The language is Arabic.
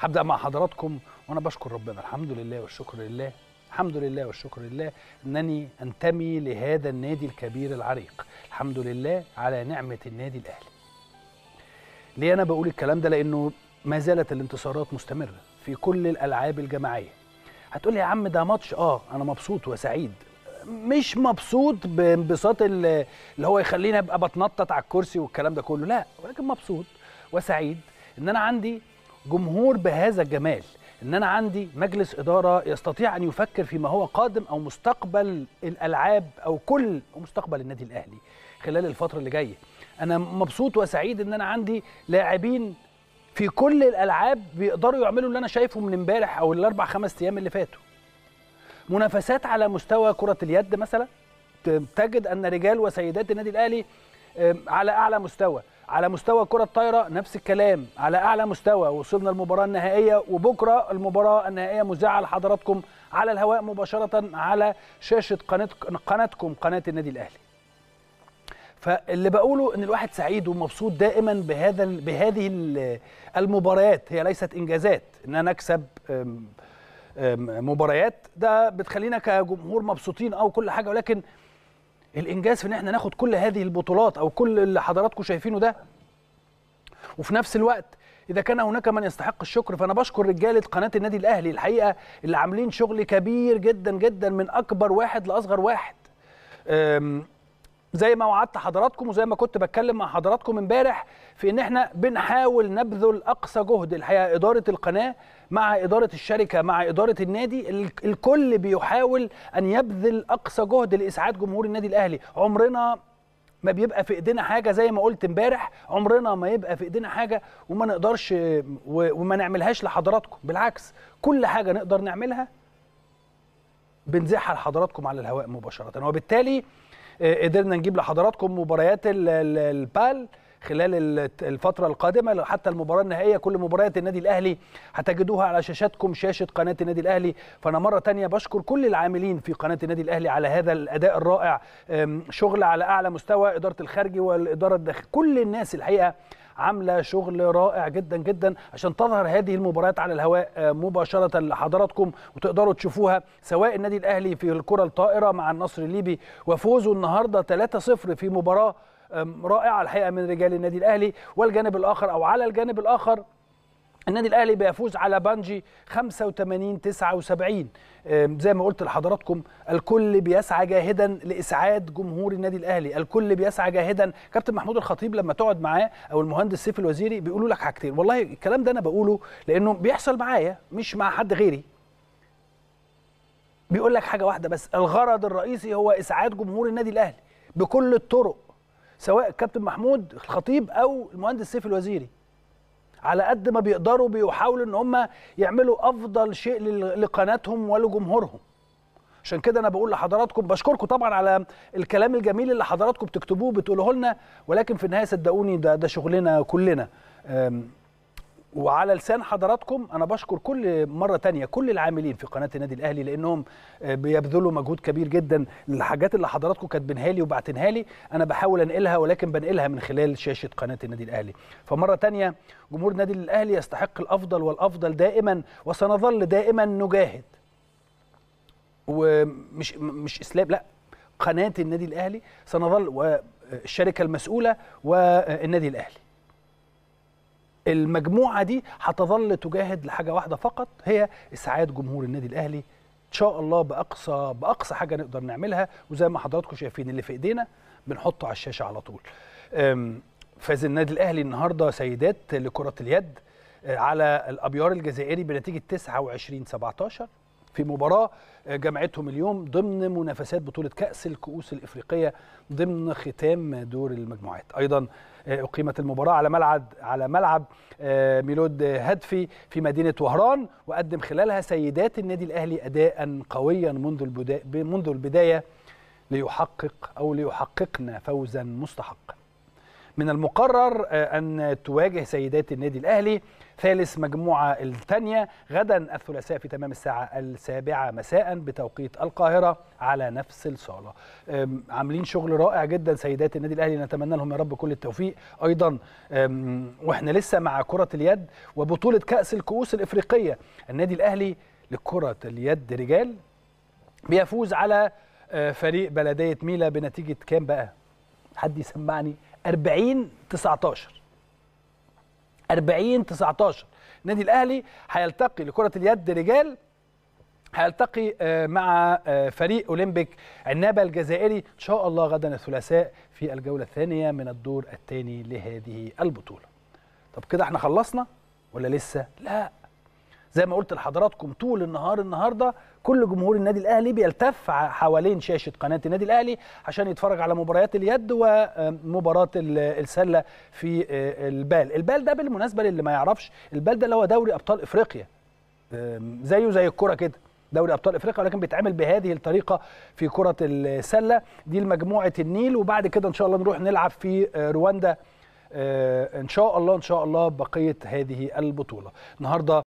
هبدا مع حضراتكم وانا بشكر ربنا الحمد لله والشكر لله الحمد لله والشكر لله انني انتمي لهذا النادي الكبير العريق الحمد لله على نعمه النادي الاهلي ليه انا بقول الكلام ده لانه ما زالت الانتصارات مستمره في كل الالعاب الجماعيه هتقول لي يا عم ده ماتش اه انا مبسوط وسعيد مش مبسوط بانبساط اللي هو يخليني ابقى بتنطط على الكرسي والكلام ده كله لا ولكن مبسوط وسعيد ان انا عندي جمهور بهذا الجمال ان انا عندي مجلس اداره يستطيع ان يفكر فيما هو قادم او مستقبل الالعاب او كل مستقبل النادي الاهلي خلال الفتره اللي جايه انا مبسوط وسعيد ان انا عندي لاعبين في كل الالعاب بيقدروا يعملوا اللي انا شايفه من امبارح او الاربع خمس ايام اللي فاتوا منافسات على مستوى كره اليد مثلا تجد ان رجال وسيدات النادي الاهلي على اعلى مستوى على مستوى كرة الطايره نفس الكلام على اعلى مستوى وصلنا المباراه النهائيه وبكره المباراه النهائيه مذاعه لحضراتكم على الهواء مباشره على شاشه قناه قناتكم قناه النادي الاهلي فاللي بقوله ان الواحد سعيد ومبسوط دائما بهذا بهذه المباريات هي ليست انجازات ان انا اكسب مباريات ده بتخلينا كجمهور مبسوطين او كل حاجه ولكن الانجاز في ان احنا ناخد كل هذه البطولات او كل اللي حضراتكم شايفينه ده وفي نفس الوقت اذا كان هناك من يستحق الشكر فانا بشكر رجاله قناه النادي الاهلي الحقيقه اللي عاملين شغل كبير جدا جدا من اكبر واحد لاصغر واحد زي ما وعدت حضراتكم وزي ما كنت بتكلم مع حضراتكم امبارح في ان احنا بنحاول نبذل اقصى جهد الحقيقه اداره القناه مع اداره الشركه مع اداره النادي الكل بيحاول ان يبذل اقصى جهد لاسعاد جمهور النادي الاهلي عمرنا ما بيبقى في ايدينا حاجه زي ما قلت امبارح عمرنا ما يبقى في ايدينا حاجه وما نقدرش وما نعملهاش لحضراتكم بالعكس كل حاجه نقدر نعملها بنزيحها لحضراتكم على الهواء مباشره وبالتالي آه، قدرنا نجيب لحضراتكم مباريات البال خلال الفترة القادمة حتى المباراة النهائية كل مباريات النادي الأهلي هتجدوها على شاشاتكم شاشة قناة النادي الأهلي فأنا مرة تانية بشكر كل العاملين في قناة النادي الأهلي على هذا الأداء الرائع شغل على أعلى مستوى إدارة الخارجي والإدارة الداخلية كل الناس الحقيقة عامله شغل رائع جدا جدا عشان تظهر هذه المباريات على الهواء آه، مباشره لحضراتكم وتقدروا تشوفوها سواء النادي الاهلي في الكره الطائره مع النصر الليبي وفوزه النهارده 3-0 في مباراه رائعه الحقيقه من رجال النادي الاهلي والجانب الاخر او على الجانب الاخر النادي الاهلي بيفوز على بانجي 85 79 زي ما قلت لحضراتكم الكل بيسعى جاهدا لاسعاد جمهور النادي الاهلي الكل بيسعى جاهدا كابتن محمود الخطيب لما تقعد معاه او المهندس سيف الوزيري بيقولوا لك حاجتين والله الكلام ده انا بقوله لانه بيحصل معايا مش مع حد غيري بيقول لك حاجه واحده بس الغرض الرئيسي هو اسعاد جمهور النادي الاهلي بكل الطرق سواء كابتن محمود الخطيب او المهندس سيف الوزيري على قد ما بيقدروا بيحاولوا ان هم يعملوا افضل شيء لقناتهم ولجمهورهم عشان كده انا بقول لحضراتكم بشكركم طبعا على الكلام الجميل اللي حضراتكم بتكتبوه بتقولوه لنا ولكن في النهايه صدقوني ده ده شغلنا كلنا وعلى لسان حضراتكم انا بشكر كل مره تانية كل العاملين في قناه النادي الاهلي لانهم بيبذلوا مجهود كبير جدا للحاجات اللي حضراتكم كاتبينها لي وبعتنها لي انا بحاول انقلها ولكن بنقلها من خلال شاشه قناه النادي الاهلي فمره تانية جمهور النادي الاهلي يستحق الافضل والافضل دائما وسنظل دائما نجاهد ومش مش اسلام لا قناه النادي الاهلي سنظل والشركه المسؤوله والنادي الاهلي المجموعه دي هتظل تجاهد لحاجه واحده فقط هي اسعاد جمهور النادي الاهلي ان شاء الله باقصى باقصى حاجه نقدر نعملها وزي ما حضراتكم شايفين اللي في ايدينا بنحطه على الشاشه على طول فاز النادي الاهلي النهارده سيدات لكره اليد أه، على الابيار الجزائري بنتيجه 29 17 في مباراة آه، جمعتهم اليوم ضمن منافسات بطولة كأس الكؤوس الإفريقية ضمن ختام دور المجموعات أيضا آه، أقيمت المباراة على ملعب على ملعب آه، ميلود هدفي في مدينة وهران وقدم خلالها سيدات النادي الأهلي أداء قويا منذ البداية منذ البداية ليحقق أو ليحققنا فوزا مستحقا من المقرر آه، أن تواجه سيدات النادي الأهلي ثالث مجموعة الثانية غدا الثلاثاء في تمام الساعة السابعة مساء بتوقيت القاهرة على نفس الصالة عاملين شغل رائع جدا سيدات النادي الأهلي نتمنى لهم يا رب كل التوفيق أيضا وإحنا لسه مع كرة اليد وبطولة كأس الكؤوس الإفريقية النادي الأهلي لكرة اليد رجال بيفوز على آه، فريق بلدية ميلا بنتيجة كام بقى؟ حد يسمعني 40 19 40 19 النادي الاهلي هيلتقي لكره اليد رجال هيلتقي آه، مع آه، فريق اولمبيك عنابه الجزائري ان شاء الله غدا الثلاثاء في الجوله الثانيه من الدور الثاني لهذه البطوله. طب كده احنا خلصنا ولا لسه؟ لا زي ما قلت لحضراتكم طول النهار النهارده كل جمهور النادي الاهلي بيلتف حوالين شاشه قناه النادي الاهلي عشان يتفرج على مباريات اليد ومباراه آه، السله في آه، البال البال ده بالمناسبه للي ما يعرفش البال ده اللي هو دوري ابطال افريقيا زيه زي الكوره كده دوري ابطال افريقيا ولكن بيتعمل بهذه الطريقه في كره السله دي لمجموعه النيل وبعد كده ان شاء الله نروح نلعب في آه، رواندا ان شاء الله ان شاء الله بقيه هذه البطوله النهارده